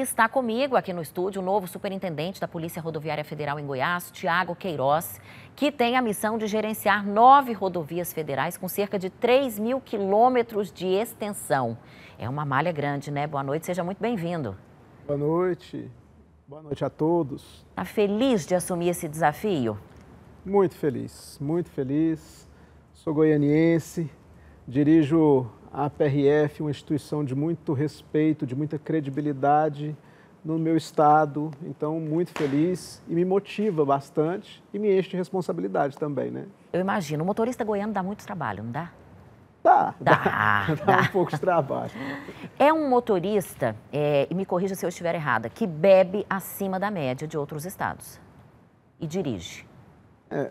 está comigo aqui no estúdio o novo superintendente da Polícia Rodoviária Federal em Goiás, Tiago Queiroz, que tem a missão de gerenciar nove rodovias federais com cerca de 3 mil quilômetros de extensão. É uma malha grande, né? Boa noite, seja muito bem-vindo. Boa noite. Boa noite a todos. Está feliz de assumir esse desafio? Muito feliz, muito feliz. Sou goianiense, dirijo a PRF, uma instituição de muito respeito, de muita credibilidade no meu estado, então muito feliz e me motiva bastante e me enche de responsabilidade também, né? Eu imagino, o motorista goiano dá muito trabalho, não dá? Dá, dá, dá, dá, dá. um pouco de trabalho. É um motorista, é, e me corrija se eu estiver errada, que bebe acima da média de outros estados e dirige. É,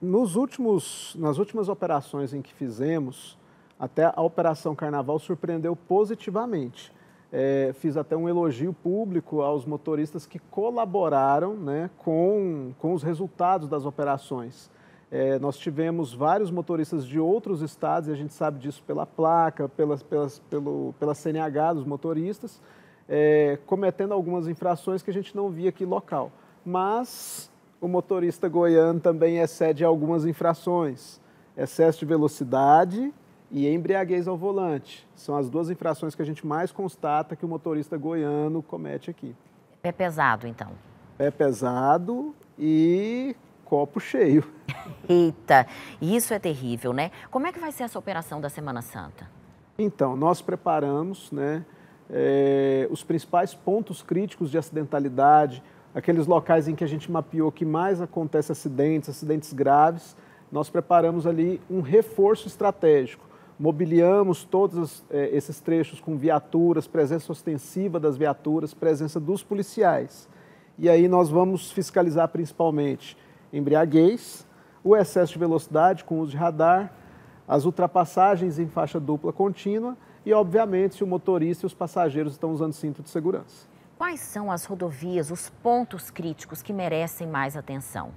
nos últimos, nas últimas operações em que fizemos, até a Operação Carnaval surpreendeu positivamente. É, fiz até um elogio público aos motoristas que colaboraram né, com, com os resultados das operações. É, nós tivemos vários motoristas de outros estados, e a gente sabe disso pela placa, pelas, pelas, pelo, pela CNH dos motoristas, é, cometendo algumas infrações que a gente não via aqui local. Mas o motorista goiano também excede algumas infrações. Excesso de velocidade, e embriaguez ao volante. São as duas infrações que a gente mais constata que o motorista goiano comete aqui. Pé pesado, então. Pé pesado e copo cheio. Eita, isso é terrível, né? Como é que vai ser essa operação da Semana Santa? Então, nós preparamos né, é, os principais pontos críticos de acidentalidade, aqueles locais em que a gente mapeou que mais acontece acidentes, acidentes graves. Nós preparamos ali um reforço estratégico mobiliamos todos eh, esses trechos com viaturas, presença ostensiva das viaturas, presença dos policiais. E aí nós vamos fiscalizar principalmente embriaguez, o excesso de velocidade com uso de radar, as ultrapassagens em faixa dupla contínua e, obviamente, se o motorista e os passageiros estão usando cinto de segurança. Quais são as rodovias, os pontos críticos que merecem mais atenção?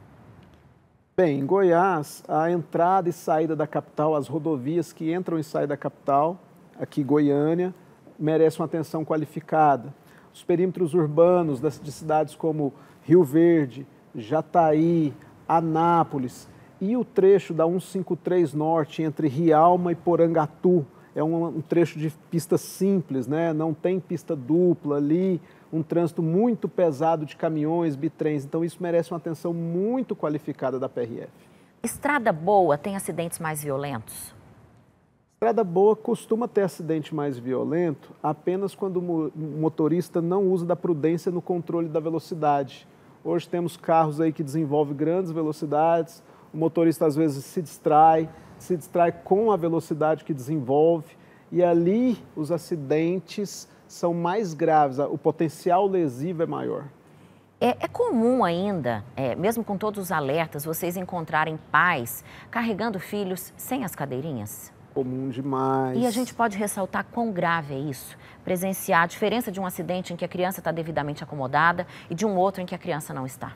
Bem, em Goiás, a entrada e saída da capital, as rodovias que entram e saem da capital, aqui Goiânia, merecem uma atenção qualificada. Os perímetros urbanos das, de cidades como Rio Verde, Jataí, Anápolis e o trecho da 153 Norte entre Rialma e Porangatu. É um, um trecho de pista simples, né? não tem pista dupla ali, um trânsito muito pesado de caminhões, bitrens. Então, isso merece uma atenção muito qualificada da PRF. Estrada boa tem acidentes mais violentos? Estrada boa costuma ter acidente mais violento apenas quando o motorista não usa da prudência no controle da velocidade. Hoje temos carros aí que desenvolvem grandes velocidades, o motorista às vezes se distrai, se distrai com a velocidade que desenvolve e ali os acidentes são mais graves, o potencial lesivo é maior. É, é comum ainda, é, mesmo com todos os alertas, vocês encontrarem pais carregando filhos sem as cadeirinhas? Comum demais. E a gente pode ressaltar quão grave é isso? Presenciar a diferença de um acidente em que a criança está devidamente acomodada e de um outro em que a criança não está.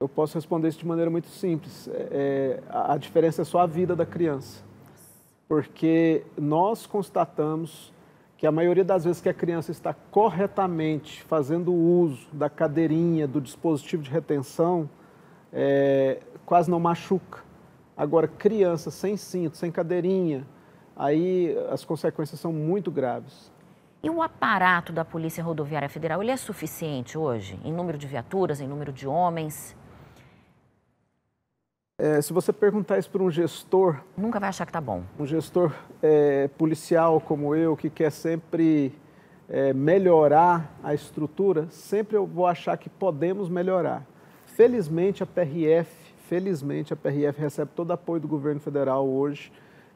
Eu posso responder isso de maneira muito simples. É, é a diferença é só a vida da criança. Porque nós constatamos que a maioria das vezes que a criança está corretamente fazendo uso da cadeirinha, do dispositivo de retenção, é, quase não machuca. Agora, criança sem cinto, sem cadeirinha, aí as consequências são muito graves. E o aparato da Polícia Rodoviária Federal, ele é suficiente hoje? Em número de viaturas, em número de homens? É, se você perguntar isso para um gestor. Nunca vai achar que tá bom. Um gestor é, policial como eu, que quer sempre é, melhorar a estrutura, sempre eu vou achar que podemos melhorar. Felizmente a PRF, felizmente a PRF recebe todo o apoio do governo federal hoje.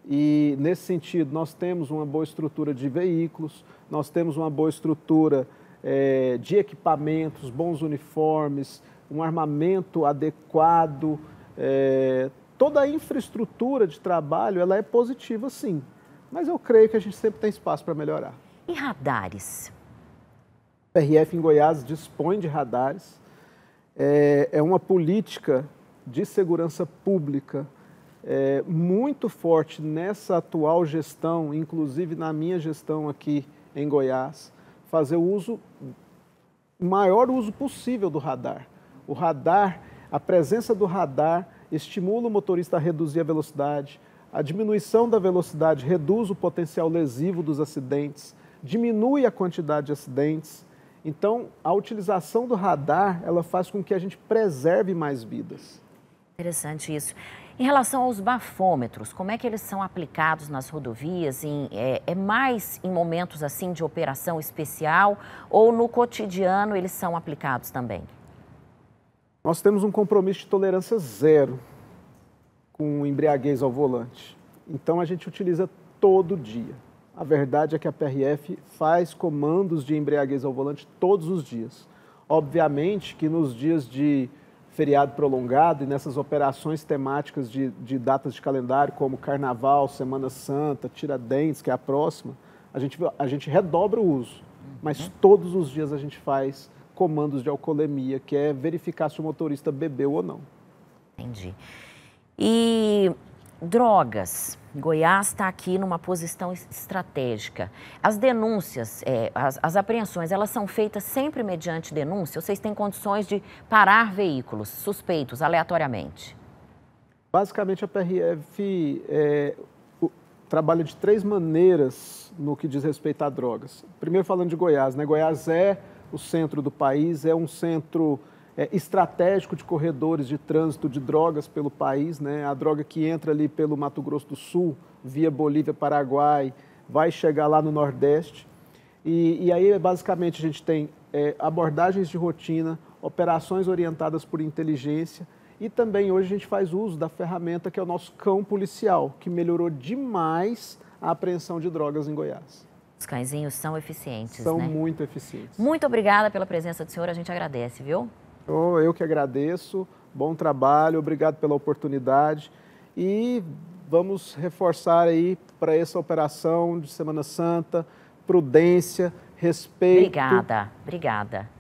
E nesse sentido, nós temos uma boa estrutura de veículos, nós temos uma boa estrutura é, de equipamentos, bons uniformes, um armamento adequado. É, toda a infraestrutura de trabalho ela é positiva, sim. Mas eu creio que a gente sempre tem espaço para melhorar. E radares? A PRF em Goiás dispõe de radares. É, é uma política de segurança pública é, muito forte nessa atual gestão, inclusive na minha gestão aqui em Goiás, fazer o uso maior uso possível do radar. O radar a presença do radar estimula o motorista a reduzir a velocidade, a diminuição da velocidade reduz o potencial lesivo dos acidentes, diminui a quantidade de acidentes. Então, a utilização do radar, ela faz com que a gente preserve mais vidas. Interessante isso. Em relação aos bafômetros, como é que eles são aplicados nas rodovias? Em, é, é, mais em momentos assim de operação especial ou no cotidiano eles são aplicados também? Nós temos um compromisso de tolerância zero com embriaguez ao volante. Então a gente utiliza todo dia. A verdade é que a PRF faz comandos de embriaguez ao volante todos os dias. Obviamente que nos dias de feriado prolongado e nessas operações temáticas de, de datas de calendário, como Carnaval, Semana Santa, Tiradentes, que é a próxima, a gente, a gente redobra o uso. Mas uhum. todos os dias a gente faz comandos de alcoolemia, que é verificar se o motorista bebeu ou não. Entendi. E drogas. Goiás está aqui numa posição estratégica. As denúncias, é, as, as, apreensões, elas são feitas sempre mediante denúncia? Vocês têm condições de parar veículos suspeitos aleatoriamente? Basicamente, a PRF é, o, trabalha de três maneiras no que diz respeito a drogas. Primeiro, falando de Goiás, né? Goiás é o centro do país, é um centro é, estratégico de corredores de trânsito de drogas pelo país. Né? A droga que entra ali pelo Mato Grosso do Sul, via Bolívia, Paraguai, vai chegar lá no Nordeste. E, e aí, basicamente, a gente tem é, abordagens de rotina, operações orientadas por inteligência. E também hoje a gente faz uso da ferramenta que é o nosso cão policial, que melhorou demais a apreensão de drogas em Goiás. Os cãezinhos são eficientes, São né? muito eficientes. Muito obrigada pela presença do senhor, a gente agradece, viu? Oh, eu que agradeço, bom trabalho, obrigado pela oportunidade e vamos reforçar aí para essa operação de Semana Santa, prudência, respeito. Obrigada, obrigada.